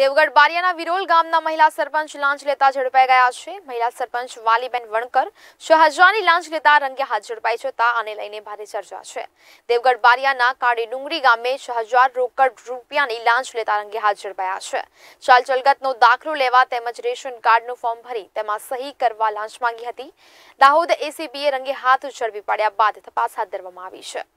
દેવગઢ બારિયાના વિરોલ ગામના મહિલા સરપંચ લાંચ લેતા ઝડપાઈ ગયા છે મહિલા સરપંચ વાલીબેન વણકર છ લાંચ લેતા રંગે હાથ ઝડપાઈ જતા આને લઈને ભારે ચર્ચા છે દેવગઢ બારિયાના કાળી ડુંગરી ગામે છ રોકડ રૂપિયાની લાંચ લેતા રંગે હાથ ઝડપાયા છે ચાલ ચલગતનો દાખલો લેવા તેમજ રેશન કાર્ડનું ફોર્મ ભરી તેમાં સહી કરવા લાંચ માંગી હતી દાહોદ એસીબીએ રંગે હાથ ઝડપી પાડ્યા બાદ તપાસ હાથ ધરવામાં આવી છે